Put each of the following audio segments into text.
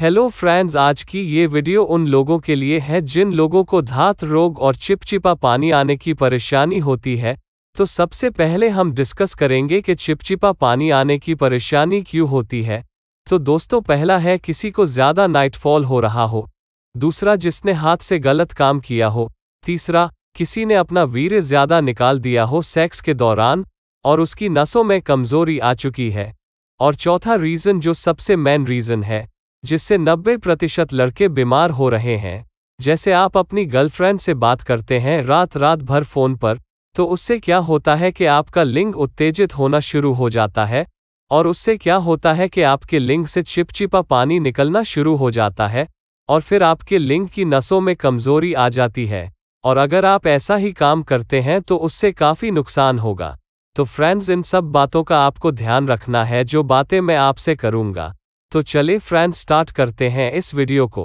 hello friends आज की ये वीडियो उन लोगों के लिए है जिन लोगों को धात रोग और चिपचिपा पानी आने की परेशानी होती है तो सबसे पहले हम डिस्कस करेंगे कि चिपचिपा पानी आने की परेशानी क्यों होती है तो दोस्तों पहला है किसी को ज़्यादा नाइटफॉल हो रहा हो दूसरा जिसने हाथ से गलत काम किया हो तीसरा किसी ने अपना वीर्य ज़्यादा निकाल दिया हो सेक्स के दौरान और उसकी नसों में कमज़ोरी आ चुकी है और चौथा रीज़न जो सबसे मेन रीज़न है जिससे 90 प्रतिशत लड़के बीमार हो रहे हैं जैसे आप अपनी गर्लफ्रेंड से बात करते हैं रात रात भर फोन पर तो उससे क्या होता है कि आपका लिंग उत्तेजित होना शुरू हो जाता है और उससे क्या होता है कि आपके लिंग से चिपचिपा पानी निकलना शुरू हो जाता है और फिर आपके लिंग की नसों में कमजोरी आ जाती है और अगर आप ऐसा ही काम करते हैं तो उससे काफ़ी नुकसान होगा तो फ्रेंड्स इन सब बातों का आपको ध्यान रखना है जो बातें मैं आपसे करूंगा तो चले फ्रेंड स्टार्ट करते हैं इस वीडियो को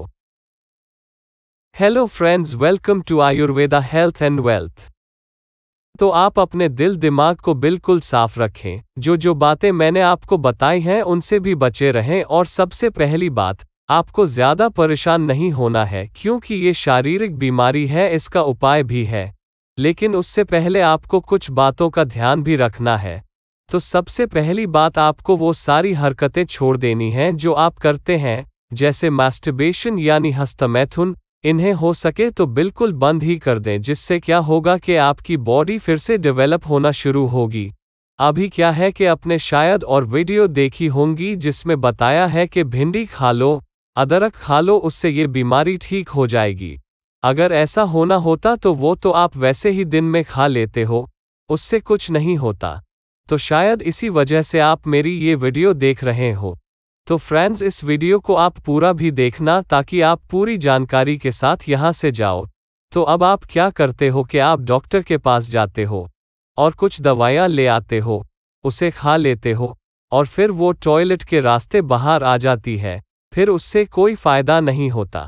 hello friends welcome to Ayurveda health and wealth तो आप अपने दिल दिमाग को बिल्कुल साफ रखें जो जो बातें मैंने आपको बताई हैं उनसे भी बचे रहें और सबसे पहली बात आपको ज़्यादा परेशान नहीं होना है क्योंकि ये शारीरिक बीमारी है इसका उपाय भी है लेकिन उससे पहले आपको कुछ बातों का ध्यान भी रखना है तो सबसे पहली बात आपको वो सारी हरकतें छोड़ देनी हैं जो आप करते हैं जैसे मास्टिबेशन यानी हस्तमैथुन इन्हें हो सके तो बिल्कुल बंद ही कर दें जिससे क्या होगा कि आपकी बॉडी फिर से डेवलप होना शुरू होगी अभी क्या है कि अपने शायद और वीडियो देखी होंगी जिसमें बताया है कि भिंडी खा लो अदरक खा लो उससे ये बीमारी ठीक हो जाएगी अगर ऐसा होना होता तो वो तो आप वैसे ही दिन में खा लेते हो उससे कुछ नहीं होता तो शायद इसी वजह से आप मेरी ये वीडियो देख रहे हो तो फ्रेंड्स इस वीडियो को आप पूरा भी देखना ताकि आप पूरी जानकारी के साथ यहाँ से जाओ तो अब आप क्या करते हो कि आप डॉक्टर के पास जाते हो और कुछ दवाइयाँ ले आते हो उसे खा लेते हो और फिर वो टॉयलेट के रास्ते बाहर आ जाती है फिर उससे कोई फायदा नहीं होता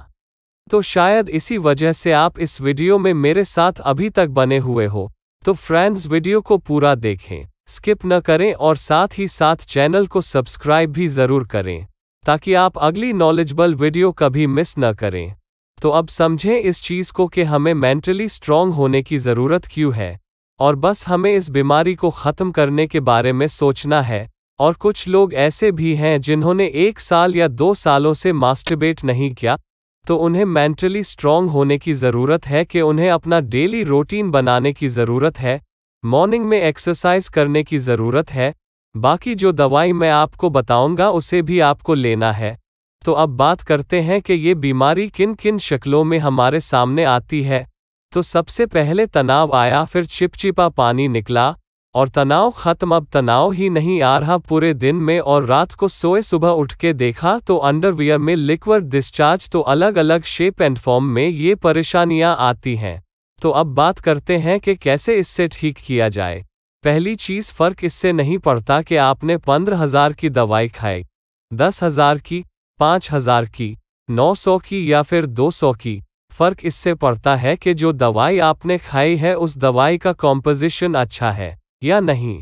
तो शायद इसी वजह से आप इस वीडियो में मेरे साथ अभी तक बने हुए हो तो फ्रेंड्स वीडियो को पूरा देखें स्किप न करें और साथ ही साथ चैनल को सब्सक्राइब भी जरूर करें ताकि आप अगली नॉलेजबल वीडियो कभी मिस न करें तो अब समझें इस चीज़ को कि हमें मेंटली स्ट्रांग होने की ज़रूरत क्यों है और बस हमें इस बीमारी को ख़त्म करने के बारे में सोचना है और कुछ लोग ऐसे भी हैं जिन्होंने एक साल या दो सालों से मास्टरबेट नहीं किया तो उन्हें मेंटली स्ट्रांग होने की ज़रूरत है कि उन्हें अपना डेली रूटीन बनाने की ज़रूरत है मॉर्निंग में एक्सरसाइज करने की ज़रूरत है बाकी जो दवाई मैं आपको बताऊंगा उसे भी आपको लेना है तो अब बात करते हैं कि ये बीमारी किन किन शक्लों में हमारे सामने आती है तो सबसे पहले तनाव आया फिर चिपचिपा पानी निकला और तनाव खत्म अब तनाव ही नहीं आ रहा पूरे दिन में और रात को सोए सुबह उठ के देखा तो अंडरवियर में लिक्वर डिस्चार्ज तो अलग अलग शेप एंड फॉर्म में ये परेशानियां आती हैं तो अब बात करते हैं कि कैसे इससे ठीक किया जाए पहली चीज फर्क इससे नहीं पड़ता कि आपने पंद्रह हजार की दवाई खाई दस हजार की पाँच हजार की नौ सौ की या फिर दो सौ की फर्क इससे पड़ता है कि जो दवाई आपने खाई है उस दवाई का कॉम्पोजिशन अच्छा है या नहीं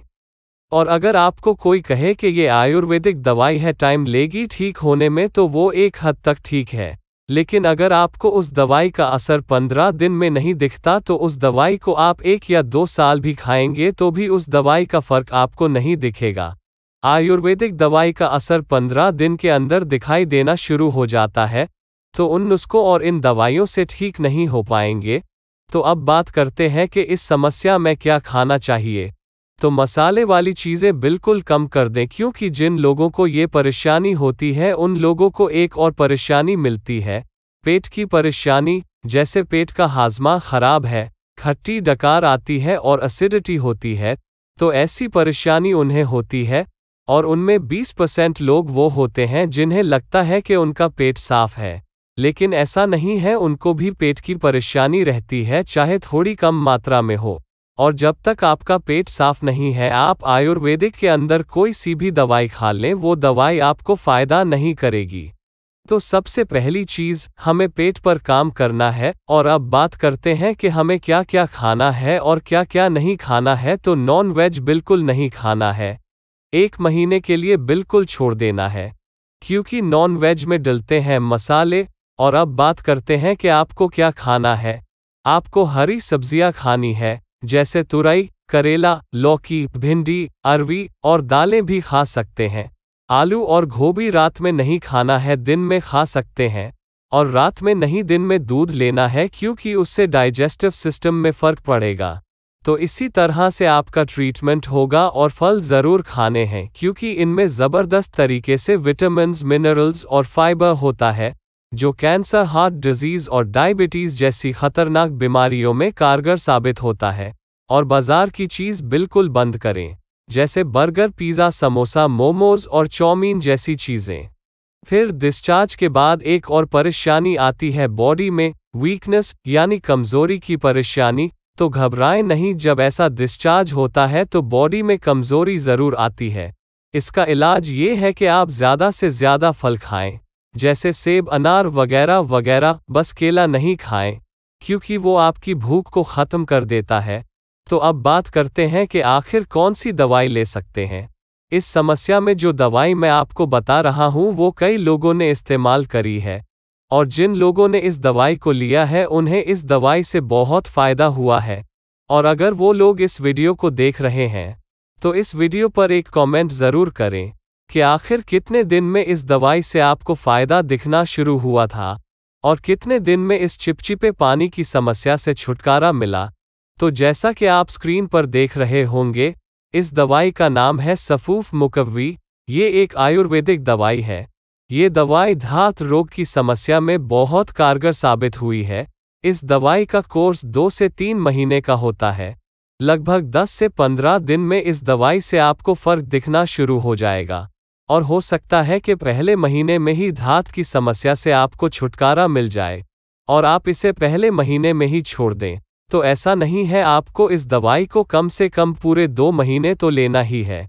और अगर आपको कोई कहे कि ये आयुर्वेदिक दवाई है टाइम लेगी ठीक होने में तो वो एक हद तक ठीक है लेकिन अगर आपको उस दवाई का असर 15 दिन में नहीं दिखता तो उस दवाई को आप एक या दो साल भी खाएंगे तो भी उस दवाई का फर्क आपको नहीं दिखेगा आयुर्वेदिक दवाई का असर 15 दिन के अंदर दिखाई देना शुरू हो जाता है तो उन नुस्खों और इन दवाइयों से ठीक नहीं हो पाएंगे तो अब बात करते हैं कि इस समस्या में क्या खाना चाहिए तो मसाले वाली चीज़ें बिल्कुल कम कर दें क्योंकि जिन लोगों को ये परेशानी होती है उन लोगों को एक और परेशानी मिलती है पेट की परेशानी जैसे पेट का हाजमा खराब है खट्टी डकार आती है और एसिडिटी होती है तो ऐसी परेशानी उन्हें होती है और उनमें 20 परसेंट लोग वो होते हैं जिन्हें लगता है कि उनका पेट साफ है लेकिन ऐसा नहीं है उनको भी पेट की परेशानी रहती है चाहे थोड़ी कम मात्रा में हो और जब तक आपका पेट साफ नहीं है आप आयुर्वेदिक के अंदर कोई सी भी दवाई खा लें वो दवाई आपको फायदा नहीं करेगी तो सबसे पहली चीज हमें पेट पर काम करना है और अब बात करते हैं कि हमें क्या क्या खाना है और क्या क्या नहीं खाना है तो नॉन वेज बिल्कुल नहीं खाना है एक महीने के लिए बिल्कुल छोड़ देना है क्योंकि नॉन वेज में डलते हैं मसाले और अब बात करते हैं कि आपको क्या खाना है आपको हरी सब्जियां खानी है जैसे तुरई करेला लौकी भिंडी अरवी और दालें भी खा सकते हैं आलू और गोभी रात में नहीं खाना है दिन में खा सकते हैं और रात में नहीं दिन में दूध लेना है क्योंकि उससे डाइजेस्टिव सिस्टम में फ़र्क पड़ेगा तो इसी तरह से आपका ट्रीटमेंट होगा और फल ज़रूर खाने हैं क्योंकि इनमें ज़बरदस्त तरीके से विटामिन मिनरल्स और फाइबर होता है जो कैंसर हार्ट डिजीज और डायबिटीज जैसी खतरनाक बीमारियों में कारगर साबित होता है और बाजार की चीज बिल्कुल बंद करें जैसे बर्गर पिज़्ज़ा समोसा मोमोज और चौमीन जैसी चीज़ें फिर डिस्चार्ज के बाद एक और परेशानी आती है बॉडी में वीकनेस यानी कमजोरी की परेशानी तो घबराएं नहीं जब ऐसा डिस्चार्ज होता है तो बॉडी में कमजोरी जरूर आती है इसका इलाज ये है कि आप ज़्यादा से ज़्यादा फल खाएं जैसे सेब अनार वगैरह वगैरह बस केला नहीं खाएं क्योंकि वो आपकी भूख को ख़त्म कर देता है तो अब बात करते हैं कि आखिर कौन सी दवाई ले सकते हैं इस समस्या में जो दवाई मैं आपको बता रहा हूँ वो कई लोगों ने इस्तेमाल करी है और जिन लोगों ने इस दवाई को लिया है उन्हें इस दवाई से बहुत फ़ायदा हुआ है और अगर वो लोग इस वीडियो को देख रहे हैं तो इस वीडियो पर एक कमेंट ज़रूर करें कि आखिर कितने दिन में इस दवाई से आपको फायदा दिखना शुरू हुआ था और कितने दिन में इस चिपचिपे पानी की समस्या से छुटकारा मिला तो जैसा कि आप स्क्रीन पर देख रहे होंगे इस दवाई का नाम है सफूफ मुकवी ये एक आयुर्वेदिक दवाई है ये दवाई धात रोग की समस्या में बहुत कारगर साबित हुई है इस दवाई का कोर्स दो से तीन महीने का होता है लगभग 10 से 15 दिन में इस दवाई से आपको फर्क दिखना शुरू हो जाएगा और हो सकता है कि पहले महीने में ही धात की समस्या से आपको छुटकारा मिल जाए और आप इसे पहले महीने में ही छोड़ दें तो ऐसा नहीं है आपको इस दवाई को कम से कम पूरे दो महीने तो लेना ही है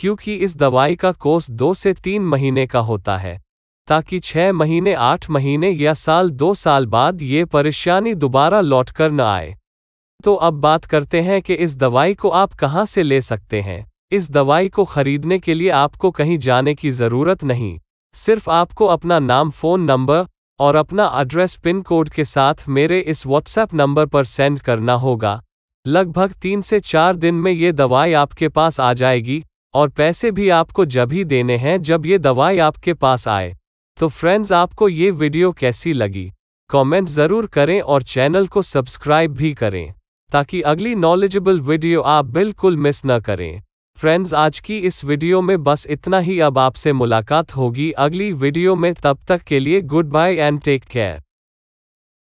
क्योंकि इस दवाई का कोर्स दो से तीन महीने का होता है ताकि छह महीने आठ महीने या साल दो साल बाद ये परेशानी दोबारा लौटकर न आए तो अब बात करते हैं कि इस दवाई को आप कहाँ से ले सकते हैं इस दवाई को खरीदने के लिए आपको कहीं जाने की ज़रूरत नहीं सिर्फ आपको अपना नाम फ़ोन नंबर और अपना एड्रेस पिन कोड के साथ मेरे इस व्हाट्सएप नंबर पर सेंड करना होगा लगभग तीन से चार दिन में ये दवाई आपके पास आ जाएगी और पैसे भी आपको जब ही देने हैं जब ये दवाई आपके पास आए तो फ्रेंड्स आपको ये वीडियो कैसी लगी कमेंट ज़रूर करें और चैनल को सब्सक्राइब भी करें ताकि अगली नॉलेजेबल वीडियो आप बिल्कुल मिस न करें फ्रेंड्स आज की इस वीडियो में बस इतना ही अब आपसे मुलाकात होगी अगली वीडियो में तब तक के लिए good bye and take care